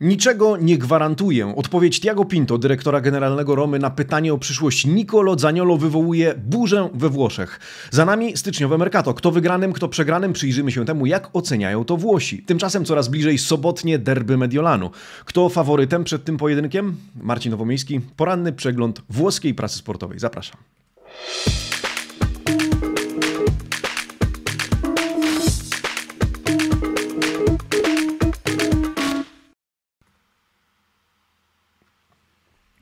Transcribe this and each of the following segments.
Niczego nie gwarantuję. Odpowiedź Tiago Pinto, dyrektora generalnego Romy na pytanie o przyszłość Nicolo Zaniolo wywołuje burzę we Włoszech. Za nami styczniowe Mercato. Kto wygranym, kto przegranym, przyjrzymy się temu, jak oceniają to Włosi. Tymczasem coraz bliżej sobotnie derby Mediolanu. Kto faworytem przed tym pojedynkiem? Marcin Nowomiejski, poranny przegląd włoskiej prasy sportowej. Zapraszam.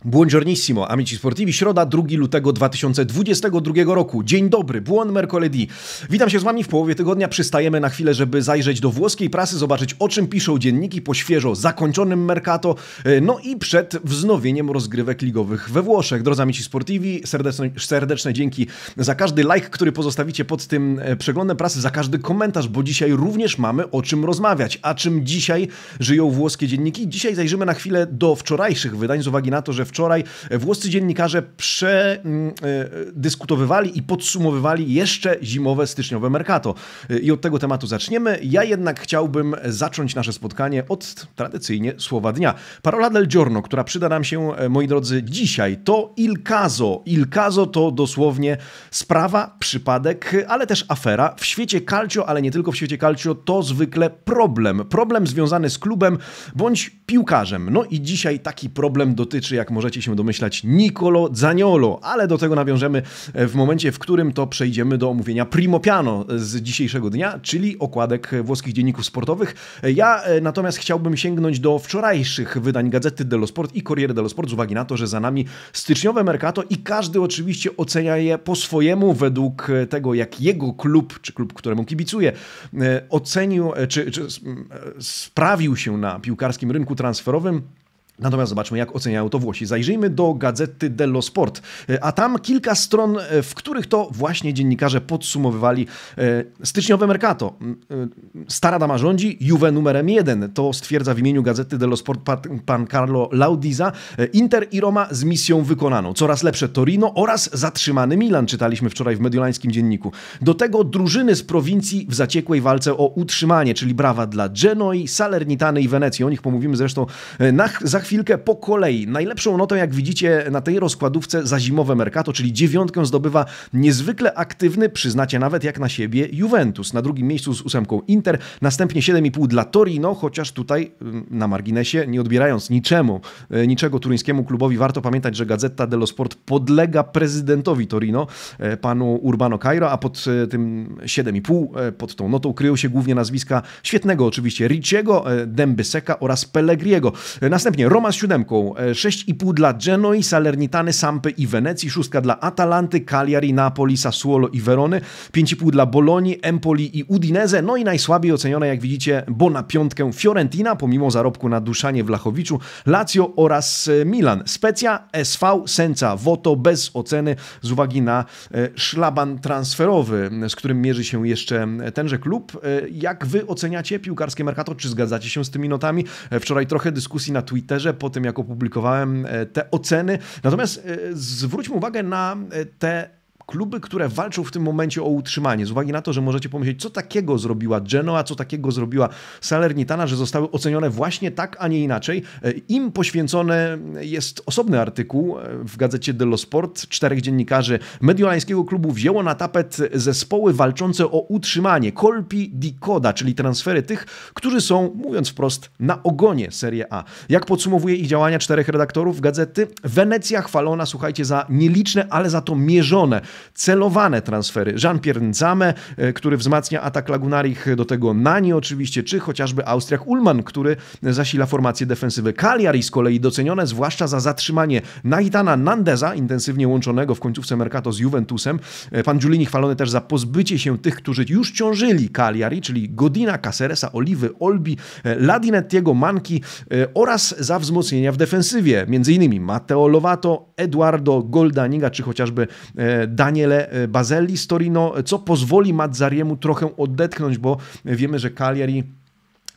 Buongiornissimo, amici sportivi, środa 2 lutego 2022 roku. Dzień dobry, buon mercoledì. Witam się z wami w połowie tygodnia, przystajemy na chwilę, żeby zajrzeć do włoskiej prasy, zobaczyć o czym piszą dzienniki po świeżo zakończonym mercato, e, no i przed wznowieniem rozgrywek ligowych we Włoszech. Drodzy amici sportivi, serdeczne, serdeczne dzięki za każdy like, który pozostawicie pod tym e, przeglądem prasy, za każdy komentarz, bo dzisiaj również mamy o czym rozmawiać. A czym dzisiaj żyją włoskie dzienniki? Dzisiaj zajrzymy na chwilę do wczorajszych wydań, z uwagi na to, że w wczoraj e, włoscy dziennikarze przedyskutowywali mm, e, i podsumowywali jeszcze zimowe, styczniowe Mercato. E, I od tego tematu zaczniemy. Ja jednak chciałbym zacząć nasze spotkanie od tradycyjnie słowa dnia. Parola del giorno, która przyda nam się, moi drodzy, dzisiaj, to il caso. Il caso to dosłownie sprawa, przypadek, ale też afera. W świecie calcio, ale nie tylko w świecie calcio, to zwykle problem. Problem związany z klubem bądź piłkarzem. No i dzisiaj taki problem dotyczy, jak może możecie się domyślać, Nicolo Zaniolo, ale do tego nawiążemy e, w momencie, w którym to przejdziemy do omówienia Primo Piano z dzisiejszego dnia, czyli okładek włoskich dzienników sportowych. E, ja e, natomiast chciałbym sięgnąć do wczorajszych wydań Gazety dello Sport i Corriere dello Sport z uwagi na to, że za nami styczniowe Mercato i każdy oczywiście ocenia je po swojemu według tego, jak jego klub, czy klub, któremu kibicuje, ocenił, czy, czy sprawił się na piłkarskim rynku transferowym. Natomiast zobaczmy, jak oceniają to Włosi. Zajrzyjmy do gazety dello Sport, e, a tam kilka stron, e, w których to właśnie dziennikarze podsumowywali e, styczniowe mercato. Stara dama rządzi, Juve numerem jeden. To stwierdza w imieniu gazety dello Sport pan Carlo Laudiza. Inter i Roma z misją wykonaną. Coraz lepsze Torino oraz zatrzymany Milan, czytaliśmy wczoraj w mediolańskim dzienniku. Do tego drużyny z prowincji w zaciekłej walce o utrzymanie, czyli brawa dla Genoi, Salernitany i Wenecji. O nich pomówimy zresztą na, za chwilkę po kolei. Najlepszą notę, jak widzicie, na tej rozkładówce za zimowe Mercato, czyli dziewiątkę zdobywa niezwykle aktywny, przyznacie nawet jak na siebie, Juventus. Na drugim miejscu z ósemką Inter, następnie 7,5 dla Torino, chociaż tutaj mm, na marginesie, nie odbierając niczemu, e, niczego turyńskiemu klubowi, warto pamiętać, że Gazeta dello Sport podlega prezydentowi Torino, e, panu Urbano Cairo, a pod e, tym 7,5, pod tą notą kryją się głównie nazwiska świetnego oczywiście Ricciego, Dembyseka oraz Pellegriego. Następnie Roma z siódemką, 6,5 e, dla Genoi, Salernitany, Sampy i Wenecji, szóstka dla Atalanty, Cagliari, Napoli, Sassuolo i Werony, 5,5 dla Bolonii, Empoli i Udinese, no i najsłabiej ocenione, jak widzicie, bo na piątkę Fiorentina, pomimo zarobku na Duszanie w Lachowiczu, Lazio oraz e, Milan. Specja, SV, Senca, Voto bez oceny z uwagi na e, szlaban transferowy, z którym mierzy się jeszcze tenże klub. Jak wy oceniacie piłkarskie Mercato? Czy zgadzacie się z tymi notami? Wczoraj trochę dyskusji na Twitterze, Twitterze, po tym jak opublikowałem e, te oceny. Natomiast e, zwróćmy uwagę na e, te kluby, które walczą w tym momencie o utrzymanie, z uwagi na to, że możecie pomyśleć, co takiego zrobiła Genoa, co takiego zrobiła Salernitana, że zostały ocenione właśnie tak, a nie inaczej. E, Im poświęcony jest osobny artykuł e, w gazecie dello Sport. Czterech dziennikarzy mediolańskiego klubu wzięło na tapet zespoły walczące o utrzymanie, Kolpi di coda, czyli transfery tych, którzy są, mówiąc wprost, na ogonie Serie A. Jak podsumowuje ich działania czterech redaktorów gazety, Wenecja chwalona, słuchajcie, za nieliczne, ale za to mierzone celowane transfery. Jean-Pierre Nzame, e, który wzmacnia atak Lagunarich, e, do tego Nani oczywiście, czy chociażby Austriak Ullman, który zasila formację defensywy. Cagliari z kolei docenione zwłaszcza za zatrzymanie Naitana Nandeza, intensywnie łączonego w końcówce Mercato z Juventusem. E, pan Giulini chwalony też za pozbycie się tych, którzy już ciążyli Cagliari, czyli Godina, Caseresa, Oliwy, Olbi, Ladinettiego, Manki oraz za wzmocnienia w defensywie, m.in. Matteo Lovato, Eduardo Goldaniga, czy chociażby Dan Daniele e, Bazelli z Torino, e, co pozwoli Mazzariemu trochę odetchnąć, bo wiemy, że Cagliari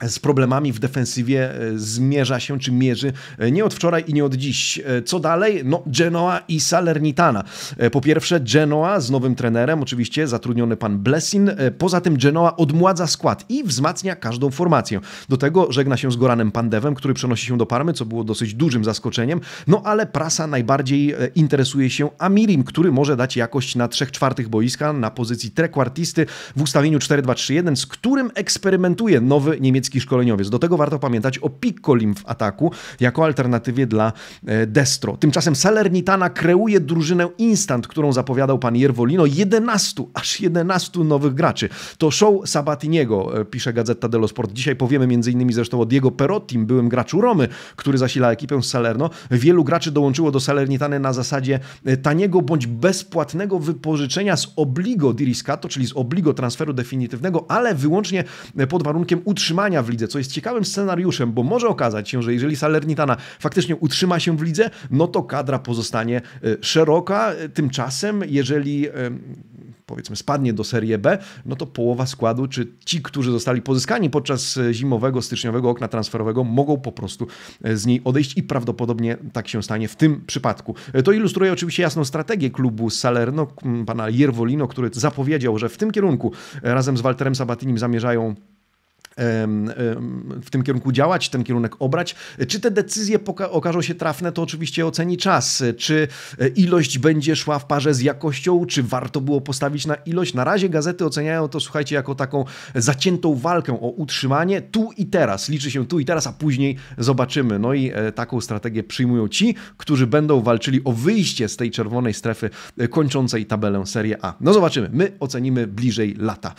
z problemami w defensywie e, zmierza się czy mierzy e, nie od wczoraj i nie od dziś. E, co dalej? No Genoa i Salernitana. Po pierwsze Genoa z nowym trenerem, oczywiście zatrudniony pan Blessin. Poza tym Genoa odmładza skład i wzmacnia każdą formację. Do tego żegna się z Goranem Pandewem, który przenosi się do Parmy, co było dosyć dużym zaskoczeniem. No ale prasa najbardziej interesuje się Amirim, który może dać jakość na trzech czwartych boiska na pozycji trekwartisty w ustawieniu 4-2-3-1, z którym eksperymentuje nowy niemiecki szkoleniowiec. Do tego warto pamiętać o Piccolim w ataku jako alternatywie dla e, Destro. Tymczasem Salernitana kreuje drużynę instant, którą zapowiadał pan Jerwolino. 11, aż 11 nowych graczy. To show Sabatiniego, e, pisze Gazeta dello Sport. Dzisiaj powiemy m.in. zresztą o Diego Perottim, byłym graczu Romy, który zasila ekipę z Salerno. Wielu graczy dołączyło do Salernitany na zasadzie e, taniego bądź bezpłatnego wypożyczenia z obligo diriscato, czyli z obligo transferu definitywnego, ale wyłącznie pod warunkiem utrzymania w lidze, co jest ciekawym scenariuszem, bo może okazać się, że jeżeli Salernitana faktycznie utrzyma się w lidze, no to kadra pozostanie e, szeroka. Tymczasem, jeżeli powiedzmy spadnie do Serie B, no to połowa składu, czy ci, którzy zostali pozyskani podczas e, zimowego, styczniowego okna transferowego, mogą po prostu e, z niej odejść i prawdopodobnie tak się stanie w tym przypadku. To ilustruje oczywiście jasną strategię klubu Salerno, pana Jervolino, który zapowiedział, że w tym kierunku razem z Walterem Sabatinim zamierzają w tym kierunku działać, ten kierunek obrać. Czy te decyzje okażą się trafne, to oczywiście oceni czas. Czy e, ilość będzie szła w parze z jakością, czy warto było postawić na ilość? Na razie gazety oceniają to, słuchajcie, jako taką zaciętą walkę o utrzymanie tu i teraz. Liczy się tu i teraz, a później zobaczymy. No i e, taką strategię przyjmują ci, którzy będą walczyli o wyjście z tej czerwonej strefy e, kończącej tabelę Serie A. No zobaczymy. My ocenimy bliżej lata.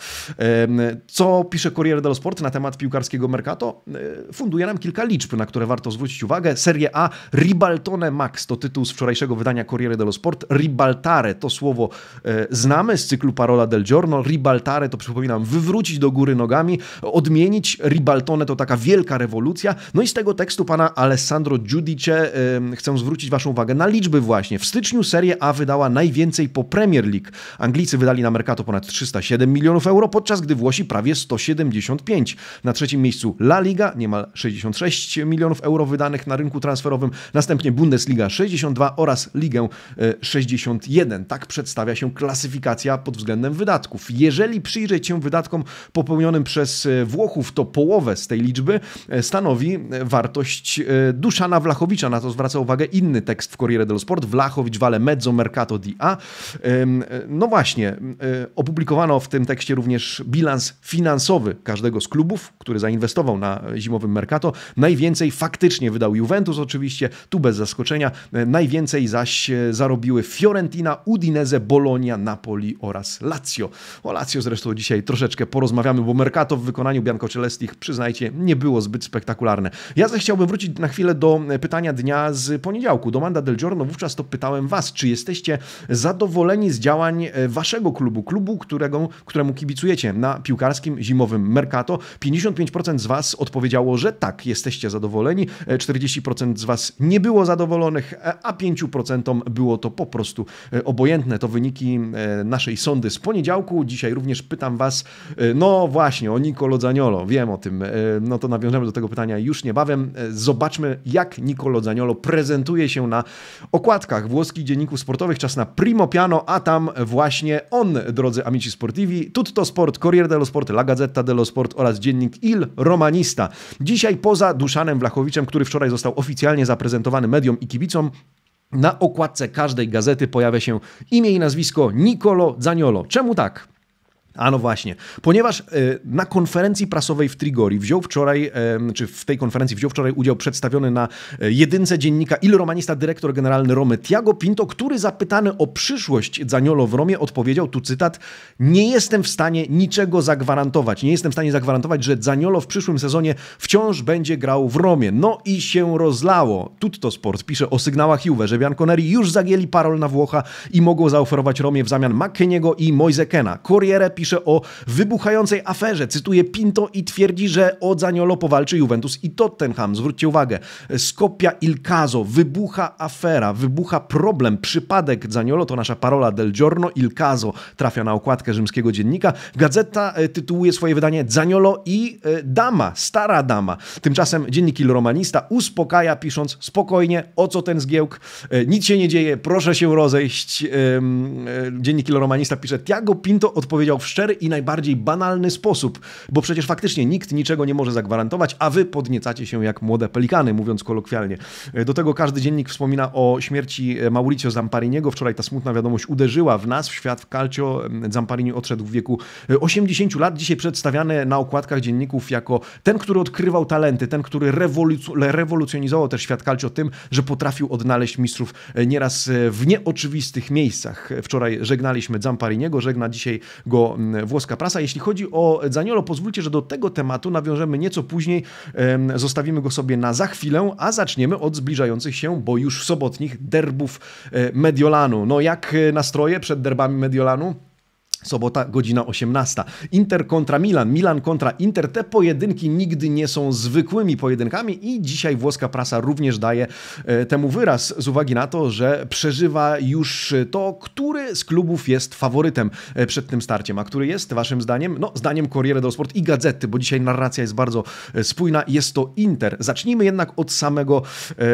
Co pisze Corriere dello Sport na temat piłkarskiego Mercato e, funduje nam kilka liczb, na które warto zwrócić uwagę. Serie A Ribaltone Max to tytuł z wczorajszego wydania Corriere dello Sport. Ribaltare to słowo e, znamy z cyklu Parola del Giorno. Ribaltare to przypominam wywrócić do góry nogami, odmienić. Ribaltone to taka wielka rewolucja. No i z tego tekstu pana Alessandro Giudice e, chcę zwrócić waszą uwagę na liczby właśnie. W styczniu Serie A wydała najwięcej po Premier League. Anglicy wydali na Mercato ponad 307 milionów euro, podczas gdy Włosi prawie 175. Na trzecim miejscu La Liga, niemal 66 milionów euro wydanych na rynku transferowym. Następnie Bundesliga 62 oraz Ligę 61. E, tak przedstawia się klasyfikacja pod względem wydatków. Jeżeli przyjrzeć się wydatkom popełnionym przez e, Włochów, to połowę z tej liczby e, stanowi wartość Duszana Wlachowicza. Na to zwraca uwagę inny tekst w Corriere dello Sport. Wlachowicz vale mezzo mercato di A. No właśnie, opublikowano w tym tekście również bilans finansowy każdego z klubów klubów, który zainwestował na zimowym Mercato. Najwięcej faktycznie wydał Juventus oczywiście, tu bez zaskoczenia. E, najwięcej zaś e, zarobiły Fiorentina, Udinese, Bologna, Napoli oraz Lazio. O Lazio zresztą dzisiaj troszeczkę porozmawiamy, bo Mercato w wykonaniu Celestich, przyznajcie, nie było zbyt spektakularne. Ja zaś chciałbym wrócić na chwilę do e, pytania dnia z poniedziałku, Domanda del Giorno. Wówczas to pytałem Was, czy jesteście zadowoleni z działań Waszego klubu, klubu, którego, któremu kibicujecie na piłkarskim zimowym Mercato. 55% z Was odpowiedziało, że tak, jesteście zadowoleni, 40% e, z Was nie było zadowolonych, e, a 5% było to po prostu e, obojętne. To wyniki naszej sondy z poniedziałku. Dzisiaj również pytam Was, no właśnie, o Nicolo Zaniolo, wiem o tym, no to nawiążemy do tego pytania już niebawem. Zobaczmy, jak Nicolo Zaniolo prezentuje się na okładkach włoskich dzienników sportowych. Czas na Primo Piano, a tam właśnie on, drodzy amici sportivi, Tutto Sport, Corriere dello Sport, La Gazzetta dello Sport oraz dziennik Il Romanista. Dzisiaj poza Duszanem Wlachowiczem, który wczoraj został oficjalnie zaprezentowany mediom i kibicom, na okładce każdej gazety pojawia się imię i nazwisko Nicolo Zaniolo. Czemu tak? A no właśnie, ponieważ e, na konferencji prasowej w Trigori wziął wczoraj, e, czy w tej konferencji wziął wczoraj udział przedstawiony na e, jedynce dziennika Il Romanista dyrektor generalny Romy Tiago Pinto, który zapytany o przyszłość Zaniolo w Romie odpowiedział, tu cytat, nie jestem w stanie niczego zagwarantować, nie jestem w stanie zagwarantować, że Zaniolo w przyszłym sezonie wciąż będzie grał w Romie. No i się rozlało. Tutto Sport pisze o sygnałach Juve, że Bianconeri już zagięli parol na Włocha i mogą zaoferować Romie w zamian McKeniego i Moisekena. Corriere pisze o wybuchającej aferze. Cytuje Pinto i twierdzi, że o Zaniolo powalczy Juventus i Tottenham. Zwróćcie uwagę. Skopia Il Caso. Wybucha afera, wybucha problem, przypadek Zaniolo. To nasza parola del giorno. Il Caso trafia na okładkę rzymskiego dziennika. Gazeta e, tytułuje swoje wydanie Zaniolo i e, dama, stara dama. Tymczasem dziennik Il Romanista uspokaja pisząc spokojnie, o co ten zgiełk, e, nic się nie dzieje, proszę się rozejść. Dziennik Il Romanista pisze, Tiago Pinto odpowiedział w szczery i najbardziej banalny sposób, bo przecież faktycznie nikt niczego nie może zagwarantować, a wy podniecacie się jak młode pelikany, mówiąc kolokwialnie. E, do tego każdy dziennik wspomina o śmierci e, Mauricio Zampariniego. Wczoraj ta smutna wiadomość uderzyła w nas, w świat, w Calcio. Zamparini odszedł w wieku 80 e, lat, dzisiaj przedstawiany na okładkach dzienników jako ten, który odkrywał talenty, ten, który rewolucjonizował też świat Calcio tym, że potrafił odnaleźć mistrzów nieraz w nieoczywistych miejscach. Wczoraj żegnaliśmy Zampariniego, żegna dzisiaj go E, włoska prasa. Jeśli chodzi o Zaniolo, pozwólcie, że do tego tematu nawiążemy nieco później. Zostawimy go sobie na za chwilę, a zaczniemy od zbliżających się, bo już sobotnich derbów e, Mediolanu. No jak e, nastroje przed derbami Mediolanu? Sobota, godzina 18. Inter kontra Milan, Milan kontra Inter. Te pojedynki nigdy nie są zwykłymi pojedynkami i dzisiaj włoska prasa również daje e, temu wyraz z uwagi na to, że przeżywa już to, który z klubów jest faworytem e, przed tym starciem. A który jest waszym zdaniem? No, zdaniem Corriere dello Sport i Gazety, bo dzisiaj narracja jest bardzo e, spójna. Jest to Inter. Zacznijmy jednak od samego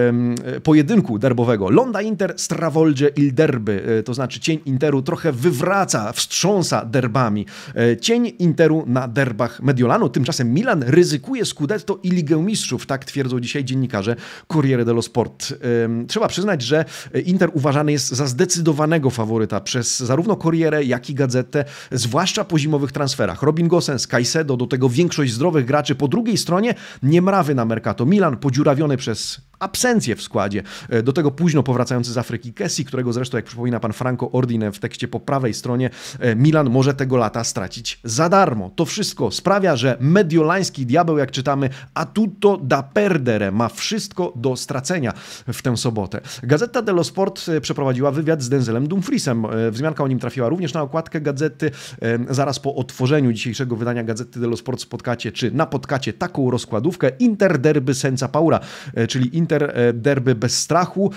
um, pojedynku derbowego. Londa Inter, Stravolge il Derby, to znaczy cień Interu trochę wywraca, wstrząsa derbami. E, cień Interu na derbach Mediolanu. Tymczasem Milan ryzykuje Scudetto i Ligę Mistrzów, tak twierdzą dzisiaj dziennikarze Corriere dello Sport. E, trzeba przyznać, że Inter uważany jest za zdecydowanego faworyta przez zarówno Corriere, jak i Gazetę, zwłaszcza po zimowych transferach. Robin Gosens, Caicedo, do tego większość zdrowych graczy po drugiej stronie, nie mrawy na Mercato. Milan podziurawiony przez absencję w składzie. E, do tego późno powracający z Afryki Kessi, którego zresztą, jak przypomina pan Franco Ordine w tekście po prawej stronie, e, Milan może tego lata stracić za darmo. To wszystko sprawia, że mediolański diabeł, jak czytamy, a tutto da perdere, ma wszystko do stracenia w tę sobotę. Gazeta dello Sport e, przeprowadziła wywiad z Denzelem Dumfriesem. Wzmianka o nim trafiła również na okładkę gazety. Zaraz po otworzeniu dzisiejszego wydania Gazety dello Sport spotkacie, czy napotkacie taką rozkładówkę Inter Derby Senza Paura, czyli Inter Inter e, derby bez strachu.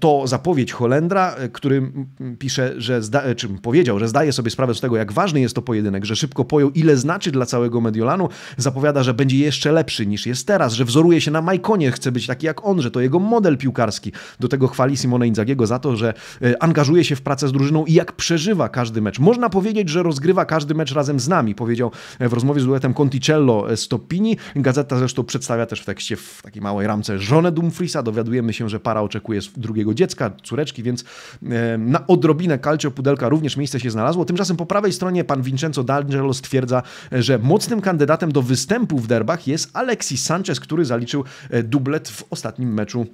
To zapowiedź Holendra, e, który pisze, że zda, e, czy powiedział, że zdaje sobie sprawę z tego, jak ważny jest to pojedynek, że szybko pojął, ile znaczy dla całego Mediolanu. Zapowiada, że będzie jeszcze lepszy niż jest teraz, że wzoruje się na Majkonie, chce być taki jak on, że to jego model piłkarski. Do tego chwali Simone Inzagiego za to, że angażuje się w pracę z drużyną i jak przeżywa każdy mecz. Można powiedzieć, że rozgrywa każdy mecz razem z nami, powiedział w rozmowie z duetem Conticello Stoppini. Gazeta zresztą przedstawia też w tekście w takiej małej ramce, że żonę Dumfriesa, dowiadujemy się, że para oczekuje drugiego dziecka, córeczki, więc na odrobinę calcio pudelka również miejsce się znalazło. Tymczasem po prawej stronie pan Vincenzo D'Angelo stwierdza, że mocnym kandydatem do występu w derbach jest Alexis Sanchez, który zaliczył e, dublet w ostatnim meczu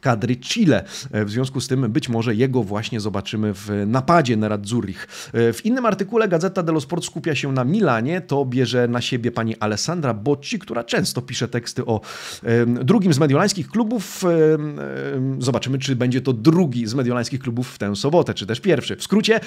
kadry Chile. E, w związku z tym być może jego właśnie zobaczymy w napadzie na Radzurich. E, w innym artykule Gazeta dello Sport skupia się na Milanie, to bierze na siebie pani Alessandra Bocci, która często pisze teksty o drugim z mediolańskich klubów. E, zobaczymy, czy będzie to drugi z mediolańskich klubów w tę sobotę, czy też pierwszy. W skrócie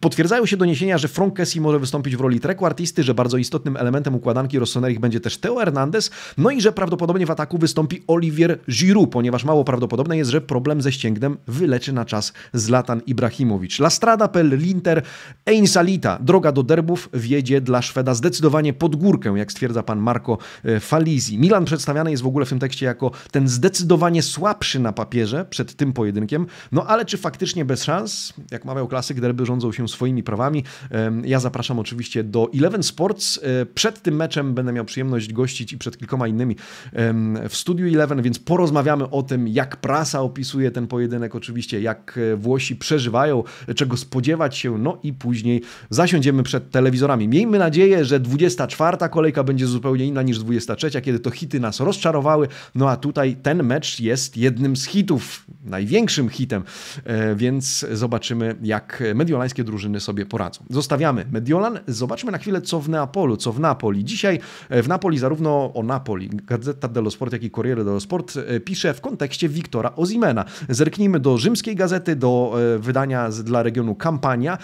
potwierdzają się doniesienia, że Frank Kessi może wystąpić w roli treku artisty, że bardzo istotnym elementem układanki Rossoneri będzie też Teo Hernandez, no i że prawdopodobnie w ataku wystąpi Olivier Giroud, ponieważ mało prawdopodobne jest, że problem ze ścięgnem wyleczy na czas Zlatan Ibrahimowicz. La Strada pel Linter Einsalita. Droga do derbów wiedzie dla Szweda zdecydowanie pod górkę, jak stwierdza pan Marco e, Falizi. Milan przedstawiany jest w ogóle w tym tekście jako ten zdecydowanie słabszy na papierze przed tym pojedynkiem. No ale czy faktycznie bez szans? Jak mawiał klasyk, derby rządzą się swoimi prawami. Ja zapraszam oczywiście do Eleven Sports. E, przed tym meczem będę miał przyjemność gościć i przed kilkoma innymi w studiu Eleven, więc porozmawiamy o tym, jak prasa opisuje ten pojedynek, oczywiście, jak e, Włosi przeżywają, czego spodziewać się, no i później zasiądziemy przed telewizorami. Miejmy nadzieję, że 24 kolejka będzie zupełnie inna niż 23, kiedy to hity nas rozczarowały, no a tutaj ten mecz jest jednym z hitów, największym hitem, e, więc zobaczymy, jak mediolańskie drużyny sobie poradzą. Zostawiamy Mediolan, zobaczmy na chwilę, co w Neapolu, co w Napoli. Dzisiaj e, w Napoli zarówno o Napoli, Gazeta dello Sport, jak i Corriere dello Sport pisze w kontekście oczywiście Wiktora Ozimena. Zerknijmy do rzymskiej gazety, do e, wydania dla regionu Kampania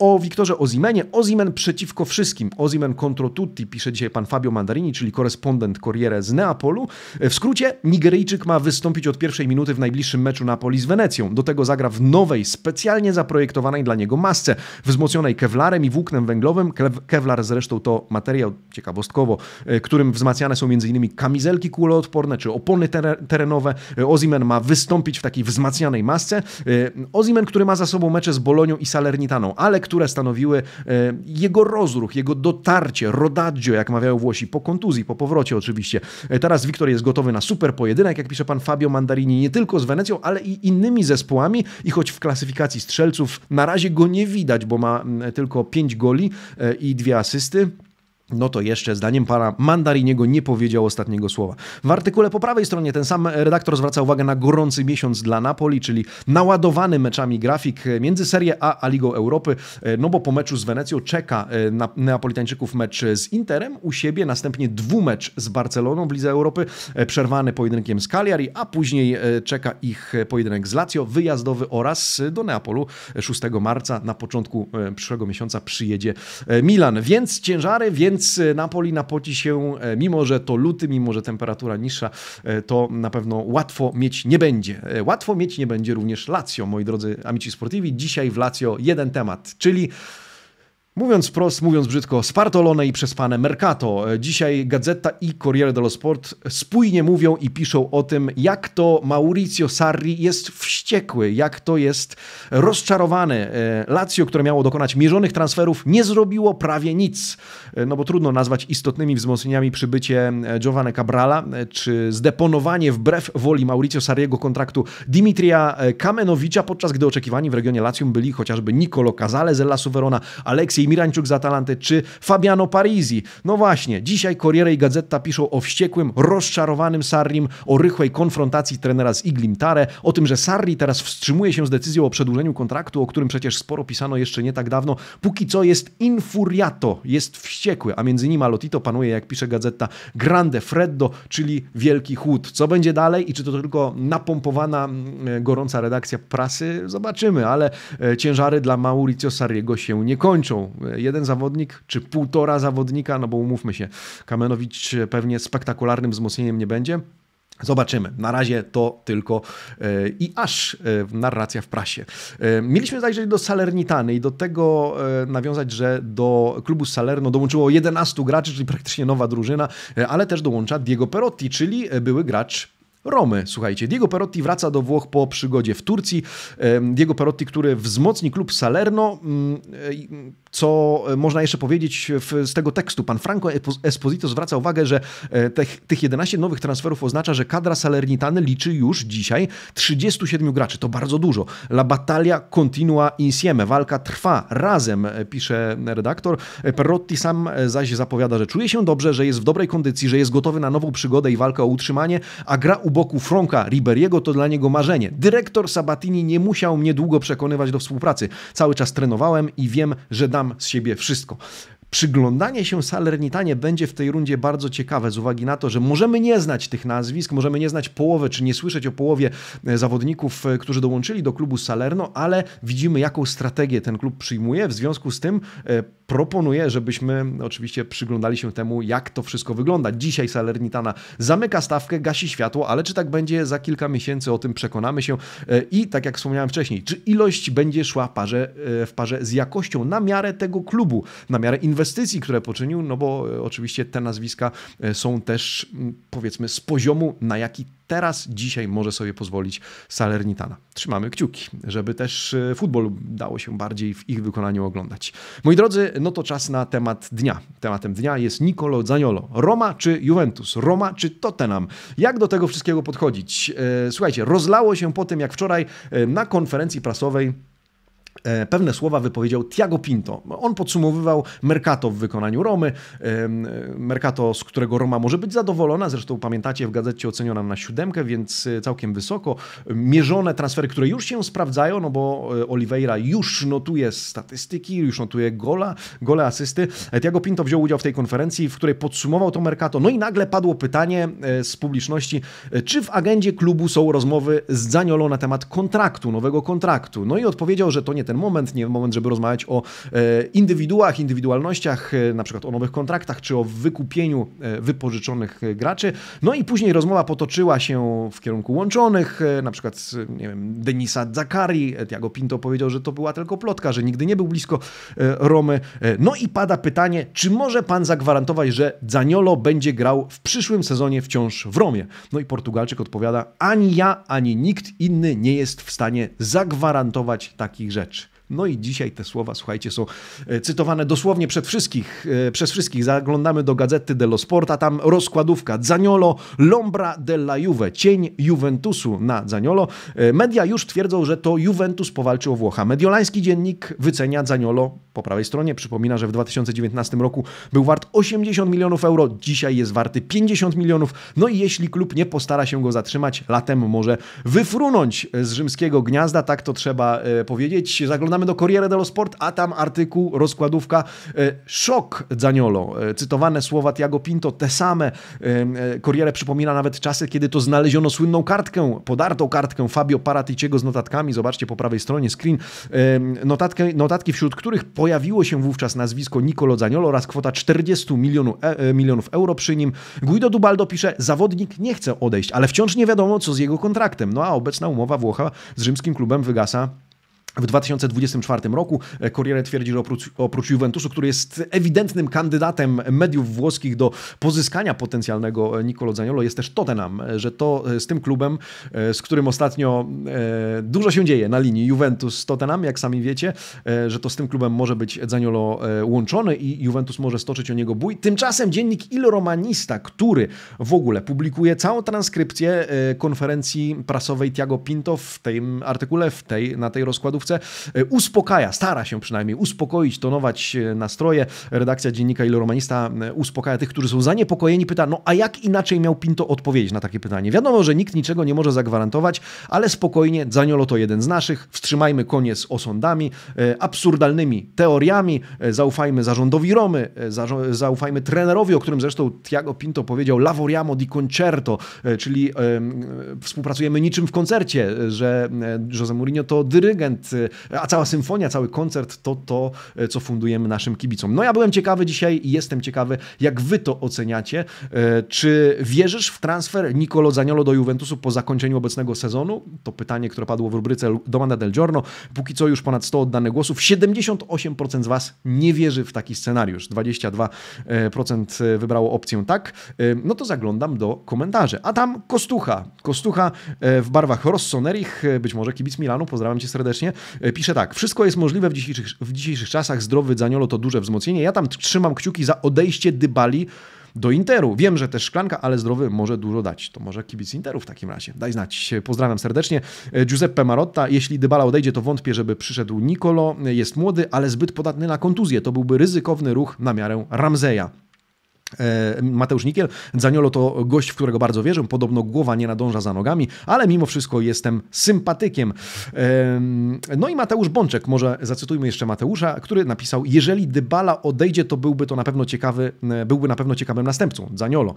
o Wiktorze Ozimenie. Ozimen przeciwko wszystkim. Ozimen contro tutti, pisze dzisiaj pan Fabio Mandarini, czyli korespondent Corriere z Neapolu. W skrócie, Nigeryjczyk ma wystąpić od pierwszej minuty w najbliższym meczu Napoli z Wenecją. Do tego zagra w nowej, specjalnie zaprojektowanej dla niego masce, wzmocnionej kewlarem i włóknem węglowym. Kewlar zresztą to materiał, ciekawostkowo, e, którym wzmacniane są m.in. kamizelki kuloodporne czy opony terenowe. E, Ozimen ma wystąpić w takiej wzmacnianej masce. E, Ozimen, który ma za sobą mecze z Bolonią i Salernitaną, ale które stanowiły e, jego rozruch, jego dotarcie, rodaggio, jak mawiają Włosi, po kontuzji, po powrocie oczywiście. E, teraz Wiktor jest gotowy na super pojedynek, jak pisze pan Fabio Mandarini, nie tylko z Wenecją, ale i innymi zespołami i choć w klasyfikacji strzelców na razie go nie widać, bo ma tylko pięć goli e, i dwie asysty no to jeszcze zdaniem pana Mandariniego nie powiedział ostatniego słowa. W artykule po prawej stronie ten sam redaktor zwraca uwagę na gorący miesiąc dla Napoli, czyli naładowany meczami grafik między Serie A a Ligą Europy, no bo po meczu z Wenecją czeka e, na Neapolitańczyków mecz z Interem u siebie, następnie dwumecz z Barceloną w Lidze Europy, e, przerwany pojedynkiem z Cagliari, a później e, czeka ich pojedynek z Lazio, wyjazdowy oraz do Neapolu 6 marca na początku przyszłego miesiąca przyjedzie Milan. Więc ciężary, więc więc e, Napoli napoci się, e, mimo że to luty, mimo że temperatura niższa, e, to na pewno łatwo mieć nie będzie. Łatwo mieć nie będzie również Lazio, moi drodzy amici sportivi. Dzisiaj w Lazio jeden temat, czyli Mówiąc wprost, mówiąc brzydko, spartolone i przespane Mercato. E, dzisiaj Gazeta i Corriere dello Sport spójnie mówią i piszą o tym, jak to Maurizio Sarri jest wściekły, jak to jest rozczarowany. E, Lazio, które miało dokonać mierzonych transferów, nie zrobiło prawie nic, e, no bo trudno nazwać istotnymi wzmocnieniami przybycie Giovanni Cabrala, czy zdeponowanie wbrew woli Maurizio Sarriego kontraktu Dimitria Kamenowicza, podczas gdy oczekiwani w regionie Lazio byli chociażby Nicolo Casale z Lasu Suverona, Aleksiej Mirańczuk z Atalanty czy Fabiano Parisi. No właśnie, dzisiaj Corriere i Gazeta piszą o wściekłym, rozczarowanym Sarrim, o rychłej konfrontacji trenera z Iglim Tare, o tym, że Sarri teraz wstrzymuje się z decyzją o przedłużeniu kontraktu, o którym przecież sporo pisano jeszcze nie tak dawno. Póki co jest infuriato, jest wściekły, a między nim a Lotito panuje, jak pisze Gazeta, grande freddo, czyli wielki chłód. Co będzie dalej i czy to tylko napompowana, mm, e, gorąca redakcja prasy? Zobaczymy, ale e, ciężary dla Mauricio Sarriego się nie kończą jeden zawodnik czy półtora zawodnika, no bo umówmy się, Kamenowicz pewnie spektakularnym wzmocnieniem nie będzie. Zobaczymy. Na razie to tylko e, i aż e, narracja w prasie. E, mieliśmy zajrzeć do Salernitany i do tego nawiązać, że do klubu Salerno dołączyło 11 graczy, czyli praktycznie nowa drużyna, ale też dołącza Diego Perotti, czyli były gracz Romy. Słuchajcie, Diego Perotti wraca do Włoch po przygodzie w Turcji. Diego Perotti, który wzmocni klub Salerno, mm, co e, można jeszcze powiedzieć w, z tego tekstu? Pan Franco Esposito zwraca uwagę, że e, tych, tych 11 nowych transferów oznacza, że kadra Salernitany liczy już dzisiaj 37 graczy. To bardzo dużo. La battaglia continua insieme. Walka trwa razem, e, pisze redaktor. Perotti sam zaś zapowiada, że czuje się dobrze, że jest w dobrej kondycji, że jest gotowy na nową przygodę i walkę o utrzymanie, a gra u boku Franka Riberiego to dla niego marzenie. Dyrektor Sabatini nie musiał mnie długo przekonywać do współpracy. Cały czas trenowałem i wiem, że dam sam z siebie wszystko. Przyglądanie się Salernitanie będzie w tej rundzie bardzo ciekawe z uwagi na to, że możemy nie znać tych nazwisk, możemy nie znać połowy, czy nie słyszeć o połowie e, zawodników, e, którzy dołączyli do klubu Salerno, ale widzimy, jaką strategię ten klub przyjmuje. W związku z tym e, proponuję, żebyśmy oczywiście przyglądali się temu, jak to wszystko wygląda. Dzisiaj Salernitana zamyka stawkę, gasi światło, ale czy tak będzie za kilka miesięcy, o tym przekonamy się. E, I tak jak wspomniałem wcześniej, czy ilość będzie szła parze, e, w parze z jakością na miarę tego klubu, na miarę inwestycji, które poczynił, no bo e, oczywiście te nazwiska są też mm, powiedzmy z poziomu, na jaki teraz, dzisiaj może sobie pozwolić Salernitana. Trzymamy kciuki, żeby też e, futbol dało się bardziej w ich wykonaniu oglądać. Moi drodzy, no to czas na temat dnia. Tematem dnia jest Nicolo Zaniolo. Roma czy Juventus? Roma czy Tottenham? Jak do tego wszystkiego podchodzić? E, słuchajcie, rozlało się po tym, jak wczoraj e, na konferencji prasowej E, pewne słowa wypowiedział Tiago Pinto. On podsumowywał Mercato w wykonaniu Romy. E, Mercato, z którego Roma może być zadowolona. Zresztą pamiętacie, w gazecie oceniona na siódemkę, więc e, całkiem wysoko. Mierzone transfery, które już się sprawdzają, no bo Oliveira już notuje statystyki, już notuje gola, gole, asysty. Tiago Pinto wziął udział w tej konferencji, w której podsumował to Mercato. No i nagle padło pytanie z publiczności, czy w agendzie klubu są rozmowy z Zaniolą na temat kontraktu, nowego kontraktu. No i odpowiedział, że to nie nie ten moment, nie moment, żeby rozmawiać o e, indywiduach, indywidualnościach, e, na przykład o nowych kontraktach, czy o wykupieniu e, wypożyczonych graczy. No i później rozmowa potoczyła się w kierunku łączonych, na przykład, nie wiem, Denisa Zakari, Tiago Pinto powiedział, że to była tylko plotka, że nigdy nie był blisko Romy. No i pada pytanie, czy może pan zagwarantować, że Zaniolo będzie grał w przyszłym sezonie wciąż w Romie? No i Portugalczyk odpowiada, ani ja, ani nikt inny nie jest w stanie zagwarantować takich rzeczy. No i dzisiaj te słowa, słuchajcie, są e, cytowane dosłownie przed wszystkich, e, przez wszystkich. Zaglądamy do Gazety dello Sporta, tam rozkładówka Zaniolo, Lombra della Juve, cień Juventusu na Zaniolo. E, media już twierdzą, że to Juventus powalczył o Włocha. Mediolański dziennik wycenia Zaniolo po prawej stronie. Przypomina, że w 2019 roku był wart 80 milionów euro, dzisiaj jest warty 50 milionów. No i jeśli klub nie postara się go zatrzymać, latem może wyfrunąć z rzymskiego gniazda, tak to trzeba powiedzieć. Zaglądamy zaglądamy do Corriere dello Sport, a tam artykuł, rozkładówka e, Szok Zaniolo. E, cytowane słowa Tiago Pinto, te same. E, Corriere przypomina nawet czasy, kiedy to znaleziono słynną kartkę, podartą kartkę Fabio Paraticiego z notatkami. Zobaczcie po prawej stronie screen. Notatkę, notatki, wśród których pojawiło się wówczas nazwisko Nicolo Zaniolo oraz kwota 40 milionu, milionów euro przy nim. Guido Dubaldo pisze, zawodnik nie chce odejść, ale wciąż nie wiadomo, co z jego kontraktem. No a obecna umowa Włocha z rzymskim klubem wygasa w 2024 roku e, Corriere twierdzi, że oprócz, oprócz, Juventusu, który jest ewidentnym kandydatem mediów włoskich do pozyskania potencjalnego e, Nicolo Zaniolo, jest też Tottenham, e, że to z tym klubem, z którym ostatnio dużo się dzieje na linii Juventus-Tottenham, jak sami wiecie, że to z tym klubem może być Zaniolo łączony i Juventus może stoczyć o niego bój. Tymczasem dziennik Il Romanista, który w ogóle publikuje całą transkrypcję konferencji prasowej Tiago Pinto w tym artykule, w tej, na tej rozkładu koszykówce, e, uspokaja, stara się przynajmniej uspokoić, tonować e, nastroje. Redakcja dziennika Iloromanista uspokaja tych, którzy są zaniepokojeni, pyta, no a jak inaczej miał Pinto odpowiedzieć na takie pytanie? Wiadomo, że nikt niczego nie może zagwarantować, ale spokojnie, Zaniolo to jeden z naszych, wstrzymajmy koniec z osądami, e, absurdalnymi teoriami, zaufajmy zarządowi Romy, zaufajmy trenerowi, o którym zresztą Tiago Pinto powiedział, lavoriamo di concerto, czyli współpracujemy niczym w koncercie, że Jose Mourinho to dyrygent, a cała symfonia, cały koncert to to, e, co fundujemy naszym kibicom. No ja byłem ciekawy dzisiaj i jestem ciekawy, jak wy to oceniacie. E, czy wierzysz w transfer Nicolo Zaniolo do Juventusu po zakończeniu obecnego sezonu? To pytanie, które padło w rubryce Domanda del Giorno. Póki co już ponad 100 oddanych głosów. 78% z was nie wierzy w taki scenariusz. 22% e, wybrało opcję tak. No to zaglądam do komentarzy. A tam Kostucha. Kostucha w barwach Rossonerich, być może kibic Milanu, pozdrawiam cię serdecznie, E, pisze tak, wszystko jest możliwe w dzisiejszych, w dzisiejszych czasach, zdrowy Zaniolo to duże wzmocnienie. Ja tam trzymam kciuki za odejście Dybali do Interu. Wiem, że też szklanka, ale zdrowy może dużo dać. To może kibic Interu w takim razie. Daj znać. E, pozdrawiam serdecznie. E, Giuseppe Marotta. Jeśli Dybala odejdzie, to wątpię, żeby przyszedł Nicolo. Jest młody, ale zbyt podatny na kontuzję. To byłby ryzykowny ruch na miarę Ramzeja. E, Mateusz Nikiel. Zaniolo to gość, w którego bardzo wierzę. Podobno głowa nie nadąża za nogami, ale mimo wszystko jestem sympatykiem. E, no i Mateusz Bączek, może zacytujmy jeszcze Mateusza, który napisał: Jeżeli Dybala odejdzie, to byłby to na pewno ciekawy, e, byłby na pewno ciekawym następcą. Zaniolo.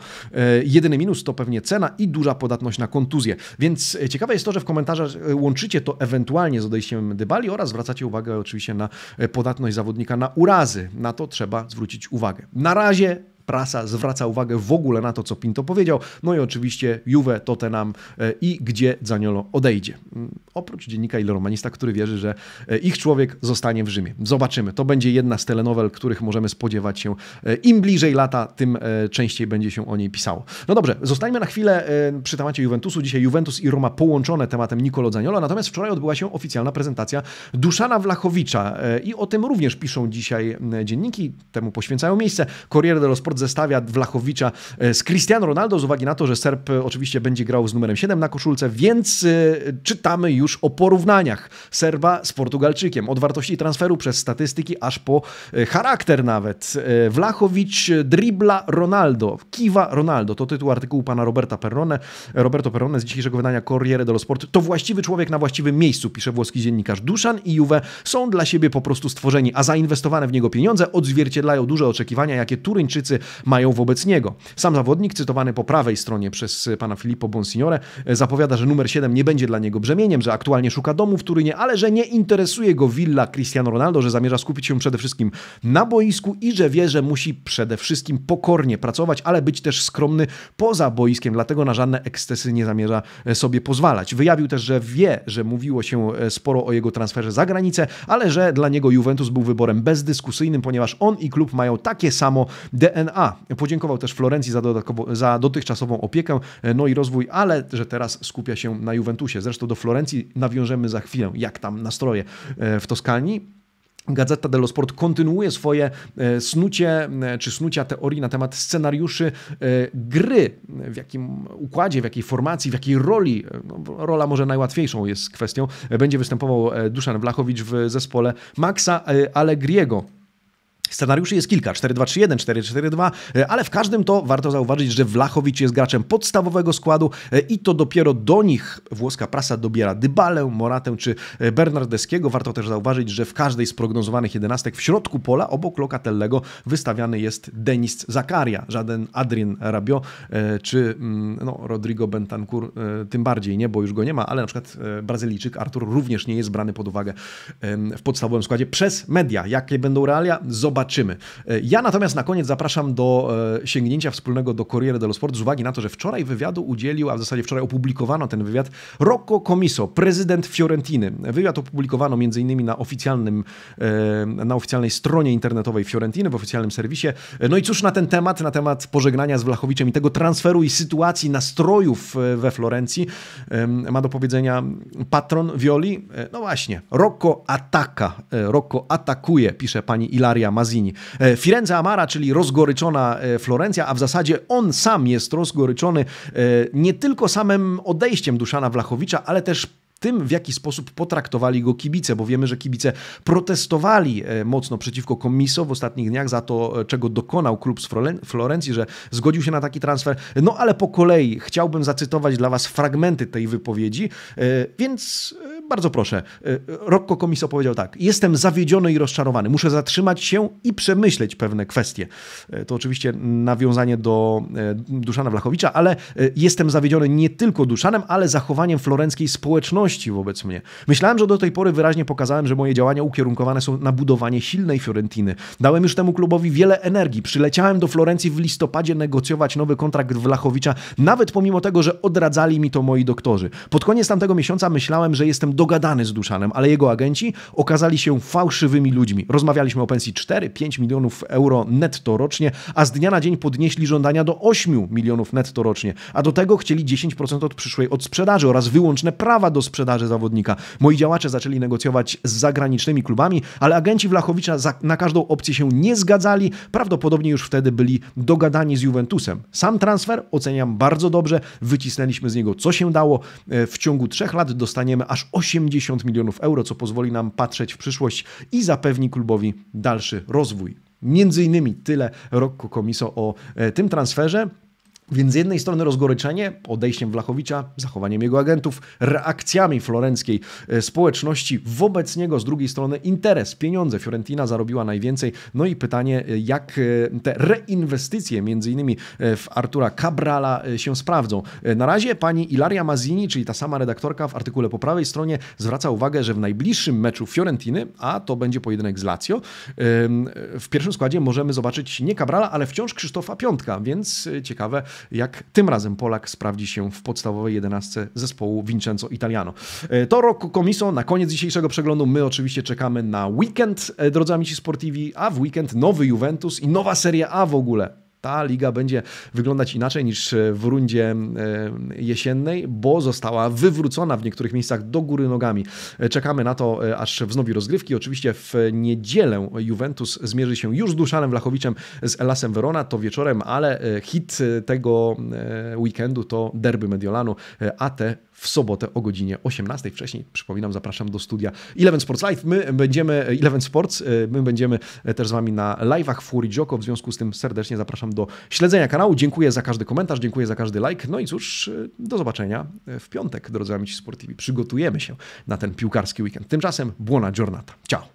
Jedyny minus to pewnie cena i duża podatność na kontuzję. Więc ciekawe jest to, że w komentarzach łączycie to ewentualnie z odejściem Dybali oraz zwracacie uwagę oczywiście na podatność zawodnika na urazy. Na to trzeba zwrócić uwagę. Na razie prasa zwraca uwagę w ogóle na to, co Pinto powiedział. No i oczywiście Juve, Tottenham e, i gdzie Zaniolo odejdzie. Mm, oprócz dziennika Il Romanista, który wierzy, że e, ich człowiek zostanie w Rzymie. Zobaczymy. To będzie jedna z telenowel, których możemy spodziewać się. E, Im bliżej lata, tym częściej będzie się o niej pisało. No dobrze, zostańmy na chwilę przy temacie Juventusu. Dzisiaj Juventus i Roma połączone tematem Nicolo Zaniolo, natomiast wczoraj odbyła się oficjalna prezentacja Duszana Wlachowicza i o tym również piszą dzisiaj dzienniki, temu poświęcają miejsce. Corriere dello Sport Pickford zestawia Wlachowicza e, z Cristiano Ronaldo z uwagi na to, że Serb e, oczywiście będzie grał z numerem 7 na koszulce, więc e, czytamy już o porównaniach Serba z Portugalczykiem. Od wartości transferu przez statystyki aż po charakter nawet. Wlachowicz dribla Ronaldo, kiwa Ronaldo. To tytuł artykułu pana Roberta Perrone. Roberto Perrone z dzisiejszego wydania Corriere dello Sport. To właściwy człowiek na właściwym miejscu, pisze włoski dziennikarz. Duszan i Juve są dla siebie po prostu stworzeni, a zainwestowane w niego pieniądze odzwierciedlają duże oczekiwania, jakie Turyńczycy mają wobec niego. Sam zawodnik, cytowany po prawej stronie przez pana Filippo Bonsignore, zapowiada, że numer 7 nie będzie dla niego brzemieniem, że aktualnie szuka domu w Turynie, ale że nie interesuje go willa Cristiano Ronaldo, że zamierza skupić się przede wszystkim na boisku i że wie, że musi przede wszystkim pokornie pracować, ale być też skromny poza boiskiem, dlatego na żadne ekscesy nie zamierza e, sobie pozwalać. Wyjawił też, że wie, że mówiło się e, sporo o jego transferze za granicę, ale że dla niego Juventus był wyborem bezdyskusyjnym, ponieważ on i klub mają takie samo DNA a podziękował też Florencji za, za dotychczasową opiekę, e, no i rozwój, ale że teraz skupia się na Juventusie. Zresztą do Florencji nawiążemy za chwilę, jak tam nastroje e, w Toskanii. Gazeta dello Sport kontynuuje swoje e, snucie czy snucia teorii na temat scenariuszy gry, w jakim układzie, w jakiej formacji, w jakiej roli, no, rola może najłatwiejszą jest kwestią, będzie występował Duszan Wlachowicz w zespole Maxa Allegriego. Scenariuszy jest kilka, 4-2-3-1, 4-4-2, e, ale w każdym to warto zauważyć, że Wlachowicz jest graczem podstawowego składu e, i to dopiero do nich włoska prasa dobiera Dybalę, Moratę czy e, Bernardeskiego. Warto też zauważyć, że w każdej z prognozowanych jedenastek w środku pola obok Lokatellego wystawiany jest Denis Zakaria, żaden Adrian Rabio czy mm, no, Rodrigo Bentancur tym bardziej nie, bo już go nie ma, ale na przykład Brazylijczyk Artur również nie jest brany pod uwagę w podstawowym składzie przez media. Jakie będą realia? Zobaczymy zobaczymy. E, ja natomiast na koniec zapraszam do e, sięgnięcia wspólnego do Corriere dello Sport z uwagi na to, że wczoraj wywiadu udzielił, a w zasadzie wczoraj opublikowano ten wywiad, Rocco Comiso, prezydent Fiorentiny. Wywiad opublikowano m.in. na oficjalnym, e, na oficjalnej stronie internetowej Fiorentiny, w oficjalnym serwisie. No i cóż na ten temat, na temat pożegnania z Wlachowiczem i tego transferu i sytuacji, nastrojów we Florencji ma do powiedzenia patron Violi. No właśnie, Rocco ataka, Rocco atakuje, pisze pani Ilaria Mazzini. Mazzini. E, Firenze Amara, czyli rozgoryczona e, Florencja, a w zasadzie on sam jest rozgoryczony e, nie tylko samym odejściem Duszana Wlachowicza, ale też tym, w jaki sposób potraktowali go kibice, bo wiemy, że kibice protestowali mocno przeciwko Komiso w ostatnich dniach za to, czego dokonał klub z Florencji, że zgodził się na taki transfer. No ale po kolei chciałbym zacytować dla Was fragmenty tej wypowiedzi, więc bardzo proszę. E, Rocco komisarz powiedział tak. Jestem zawiedziony i rozczarowany. Muszę zatrzymać się i przemyśleć pewne kwestie. E, to oczywiście nawiązanie do e, Duszana Wlachowicza, ale jestem zawiedziony nie tylko Duszanem, ale zachowaniem florenckiej społeczności wobec mnie. Myślałem, że do tej pory wyraźnie pokazałem, że moje działania ukierunkowane są na budowanie silnej Fiorentiny. Dałem już temu klubowi wiele energii. Przyleciałem do Florencji w listopadzie negocjować nowy kontrakt Wlachowicza, nawet pomimo tego, że odradzali mi to moi doktorzy. Pod koniec tamtego miesiąca myślałem, że jestem dogadany z Duszanem, ale jego agenci okazali się fałszywymi ludźmi. Rozmawialiśmy o pensji 4-5 milionów euro netto rocznie, a z dnia na dzień podnieśli żądania do 8 milionów netto rocznie, a do tego chcieli 10% od przyszłej odsprzedaży oraz wyłączne prawa do sprzedaży zawodnika. Moi działacze zaczęli negocjować z zagranicznymi klubami, ale agenci Wlachowicza na każdą opcję się nie zgadzali, prawdopodobnie już wtedy byli dogadani z Juventusem. Sam transfer oceniam bardzo dobrze, wycisnęliśmy z niego co się dało, e, w ciągu trzech lat dostaniemy aż 8 80 milionów euro, co pozwoli nam patrzeć w przyszłość i zapewni klubowi dalszy rozwój. Między innymi tyle Rocco Comiso o e, tym transferze. Więc z jednej strony rozgoryczenie odejściem Wlachowicza, zachowaniem jego agentów, reakcjami florenckiej e, społeczności wobec niego, z drugiej strony interes, pieniądze. Fiorentina zarobiła najwięcej. No i pytanie, e, jak e, te reinwestycje między innymi w Artura Cabrala się sprawdzą. Na razie pani Ilaria Mazini, czyli ta sama redaktorka w artykule po prawej stronie zwraca uwagę, że w najbliższym meczu Fiorentiny, a to będzie pojedynek z Lazio, w pierwszym składzie możemy zobaczyć nie Cabrala, ale wciąż Krzysztofa Piątka, więc ciekawe jak tym razem Polak sprawdzi się w podstawowej jedenastce zespołu Vincenzo Italiano. E, to Rok Komiso na koniec dzisiejszego przeglądu. My oczywiście czekamy na weekend, e, drodzy amici sportivi, a w weekend nowy Juventus i nowa Serie A w ogóle ta liga będzie wyglądać inaczej niż e, w rundzie e, jesiennej, bo została wywrócona w niektórych miejscach do góry nogami. E, czekamy na to, aż wznowi rozgrywki. Oczywiście w niedzielę Juventus zmierzy się już z Duszanem Wlachowiczem z Elasem Verona, to wieczorem, ale hit tego weekendu to derby Mediolanu, a te w sobotę o godzinie 18. Wcześniej, przypominam, zapraszam do studia Eleven Sports Live. My będziemy, Eleven Sports, e, my będziemy e, też z Wami na live'ach Fury Joko, w związku z tym serdecznie zapraszam do śledzenia kanału. Dziękuję za każdy komentarz, dziękuję za każdy like. No i cóż, e, do zobaczenia w piątek, drodzy amici sportivi. Przygotujemy się na ten piłkarski weekend. Tymczasem błona giornata. Ciao!